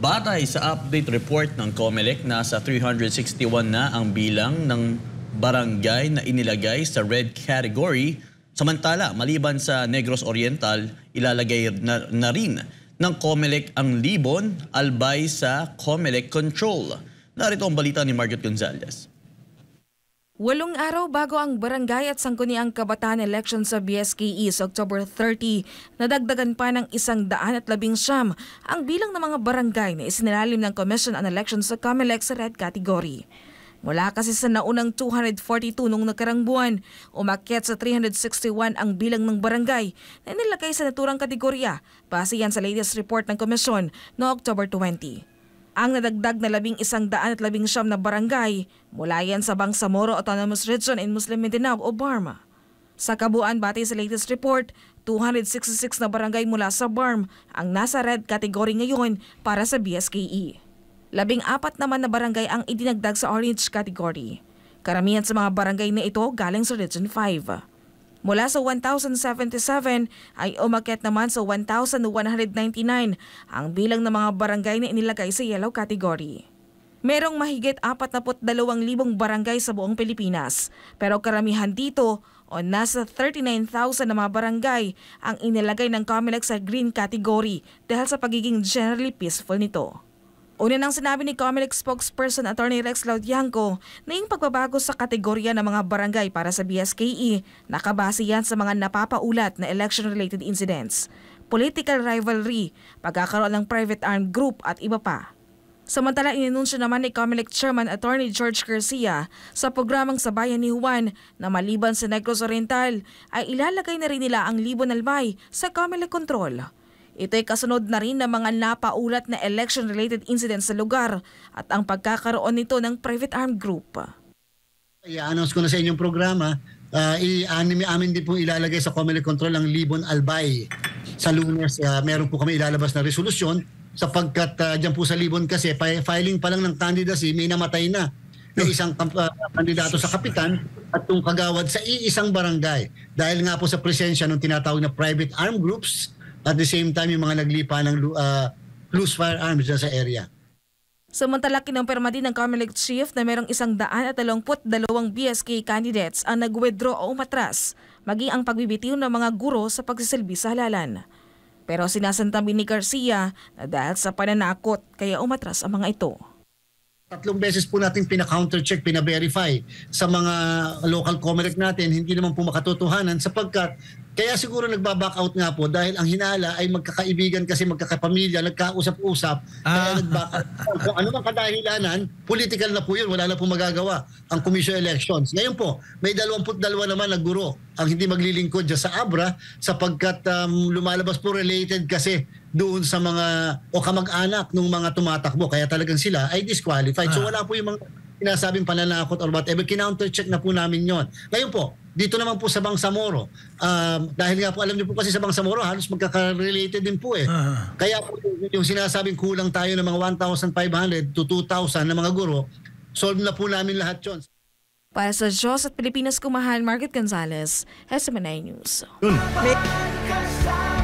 Batay sa update report ng COMELEC, nasa 361 na ang bilang ng barangay na inilagay sa red category. Samantala, maliban sa Negros Oriental, ilalagay na, na rin ng COMELEC ang Libon, albay sa COMELEC Control. Narito ang balita ni Margot Gonzalez. Walong araw bago ang barangay at sangguniang kabataan election sa BSKE sa October 30, nadagdagan pa ng isang daan at labing siyam ang bilang ng mga barangay na isinilalim ng Commission on Elections sa COMELEC sa red category. Mula kasi sa naunang 242 nung nakarang buwan, umakyat sa 361 ang bilang ng barangay na nilagay sa naturang kategorya base yan sa latest report ng komisyon no October 20 ang nadagdag na labing isang daan at labing siyam na barangay mula yan sa Bangsamoro Autonomous Region in Muslim Mindanao o BARMA. Sa kabuuan batay sa latest report, 266 na barangay mula sa BARM ang nasa red category ngayon para sa BSKE. Labing apat naman na barangay ang idinagdag sa orange category. Karamihan sa mga barangay na ito galing sa Region 5. Mula sa 1,077 ay umakyat naman sa 1,199 ang bilang ng mga barangay na inilagay sa yellow category. Merong mahigit 42,000 barangay sa buong Pilipinas pero karamihan dito o nasa 39,000 na mga barangay ang inilagay ng COMELEC sa green category dahil sa pagiging generally peaceful nito. Una nang sinabi ni Comelec spokesperson Attorney Rex Laudianco na yung pagbabago sa kategorya ng mga barangay para sa BSKE, nakabase yan sa mga napapaulat na election-related incidents, political rivalry, pagkakaroon ng private armed group at iba pa. Samantala, inanunsyo naman ni Comelec Chairman Attorney George Garcia sa programang Sabayan ni Juan na maliban sa Negros Oriental ay ilalagay na rin nila ang Libon Albay sa Comelec Control. Ito'y kasunod na rin ng mga napaulat na election-related incidents sa lugar at ang pagkakaroon nito ng private armed group. I-announce ko na sa inyong programa, uh, i-amin amin din po ilalagay sa Comelec Control ang Libon Albay. Sa lunes, uh, meron po kami ilalabas na resolusyon sapagkat uh, dyan po sa Libon kasi filing pa lang ng candidacy, may namatay na ng isang uh, kandidato sa kapitan at yung kagawad sa iisang barangay. Dahil nga po sa presensya ng tinatawag na private armed groups, at the same time, yung mga naglipa ng uh, loose firearms na sa area. Samantala, kinumpirma din ng Comelec Chief na mayroong isang daan at talongpot dalawang BSK candidates ang nag-withdraw o umatras, maging ang pagbibitiw ng mga guro sa pagsisilbi sa halalan. Pero sinasantabi ni Garcia na dahil sa pananakot kaya umatras ang mga ito tatlong beses po natin pina countercheck pina-verify sa mga local Comelec natin, hindi naman po makatotohanan sapagkat kaya siguro nagba-back out nga po dahil ang hinala ay magkakaibigan kasi magkakapamilya, nagkausap-usap, ah. kaya nag-back out. Kung ano mang kadahilanan, political na po yun, wala na po magagawa ang commission elections. Ngayon po, may 22 naman na guro ang hindi maglilingkod dyan sa ABRA sapagkat um, lumalabas po related kasi doon sa mga o kamag-anak ng mga tumatakbo kaya talagang sila ay disqualified. So ah. wala po yung mga sinasabing pananakot or whatever. Kinounter check na po namin yon. Ngayon po, dito naman po sa Bangsamoro. Um, dahil nga po alam niyo po kasi sa Bangsamoro halos magkaka-related din po eh. Ah. Kaya po yung sinasabing kulang tayo ng mga 1,500 to 2,000 na mga guro, solve na po namin lahat yon. Para sa Diyos at Pilipinas Kumahan, Margaret Gonzalez, SMNI News. Yun. May